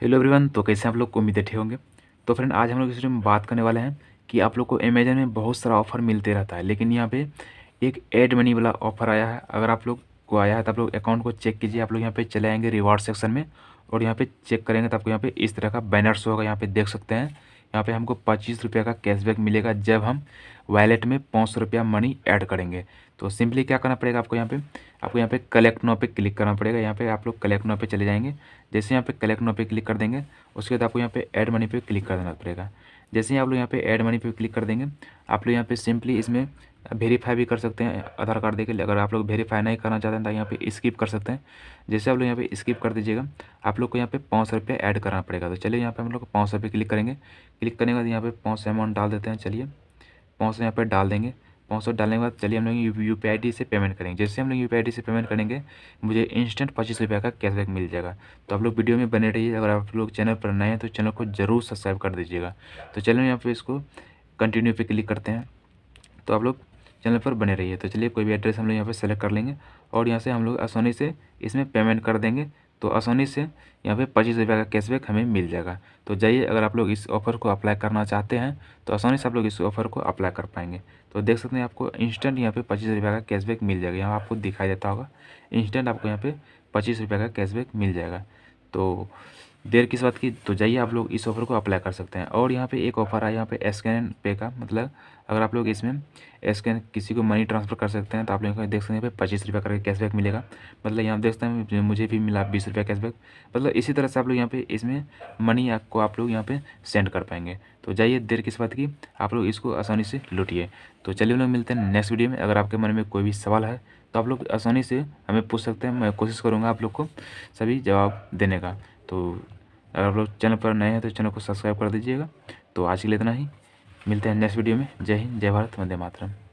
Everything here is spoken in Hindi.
हेलो एवरीवन तो कैसे आप लोग को उम्मीद बैठे होंगे तो फ्रेंड आज हम लोग इस वीडियो में बात करने वाले हैं कि आप लोग को अमेजन में बहुत सारा ऑफर मिलते रहता है लेकिन यहाँ पे एक एड मनी वाला ऑफर आया है अगर आप लोग को आया है तो आप लोग अकाउंट को चेक कीजिए आप लोग यहाँ पे चले आएँगे रिवार्ड सेक्शन में और यहाँ पर चेक करेंगे तो आपको यहाँ पे इस तरह का बैनर्स होगा यहाँ पर देख सकते हैं यहाँ पे हमको पच्चीस रुपये का कैशबैक मिलेगा जब हम वैलेट में पाँच सौ रुपया मनी ऐड करेंगे तो सिंपली क्या करना पड़ेगा आपको यहाँ पे आपको यहाँ पे कलेक्ट नो पे क्लिक करना पड़ेगा यहाँ पे आप लोग कलेक्ट नो पे चले जाएंगे जैसे यहाँ पे कलेक्ट नो पे क्लिक कर देंगे उसके बाद आपको यहाँ पे ऐड मनी पे क्लिक कर देना पड़ेगा जैसे ही आप लोग यहाँ पे ऐड मनी पे क्लिक कर देंगे आप लोग यहाँ पे सिंपली इसमें वेरीफाई भी कर सकते हैं आधार कार्ड देके अगर आप लोग वेरीफाई नहीं करना चाहते हैं तो यहाँ पे स्किप कर सकते हैं जैसे आप लोग यहाँ पे स्किप कर दीजिएगा आप लोग को यहाँ पे पाँच सौ रुपया ऐड करना पड़ेगा तो चलिए यहाँ पे हम लोग पाँच सौ रुपये क्लिक करेंगे क्लिक करने के बाद यहाँ पे पाँच सौ अमाउंट डाल देते हैं चलिए पाँच सौ यहाँ पर डाल देंगे पाँच सौ डालने के बाद चलिए हम लोग यू पी आई डी से पेमेंट करेंगे जैसे हम लोग यू पी आई डी से पेमेंट करेंगे मुझे इंस्टेंट पच्चीस रुपये का कैशबैक मिल जाएगा तो आप लोग वीडियो में बने रहिए अगर आप लोग चैनल पर नए हैं तो चैनल को जरूर सब्सक्राइब कर दीजिएगा तो चलिए यहाँ पे इसको कंटिन्यू पे क्लिक करते हैं तो आप लोग चैनल पर बने रहिए तो चलिए कोई भी एड्रेस हम लोग यहाँ पर सेलेक्ट कर लेंगे और यहाँ से हम लोग आसानी से इसमें पेमेंट कर देंगे तो आसानी से यहाँ पे पच्चीस रुपये का कैशबैक हमें मिल जाएगा तो जाइए अगर आप लोग इस ऑफ़र को अप्लाई करना चाहते हैं तो आसानी से आप लोग इस ऑफ़र को अप्लाई कर पाएंगे तो देख सकते हैं आपको इंस्टेंट यहाँ पे पच्चीस रुपये का कैशबैक मिल जाएगा यहाँ आपको दिखाई देता होगा इंस्टेंट आपको यहाँ पे पच्चीस रुपये का कैशबैक मिल जाएगा तो देर किस बात की तो जाइए आप लोग इस ऑफर को अप्लाई कर सकते हैं और यहाँ पे एक ऑफर आया यहाँ पे स्कैन पे का मतलब अगर आप लोग इसमें स्कैन किसी को मनी ट्रांसफ़र कर सकते हैं तो आप लोग देख सकते हैं यहाँ पे पच्चीस रुपये करके कैशबैक मिलेगा मतलब यहाँ देख सकते हैं मुझे भी मिला बीस रुपये कैशबैक मतलब इसी तरह से आप लोग यहाँ पे इसमें मनी को आप लोग यहाँ पे सेंड कर पाएंगे तो जाइए देर किस बात की आप लोग इसको आसानी से लुटिए तो चलिए लोग मिलते हैं नेक्स्ट वीडियो में अगर आपके मन में कोई भी सवाल है तो आप लोग आसानी से हमें पूछ सकते हैं मैं कोशिश करूँगा आप लोग को सभी जवाब देने का तो अगर आप लोग चैनल पर नए हैं तो चैनल को सब्सक्राइब कर दीजिएगा तो आज के लिए इतना ही मिलते हैं नेक्स्ट वीडियो में जय हिंद जय भारत वंदे मातरम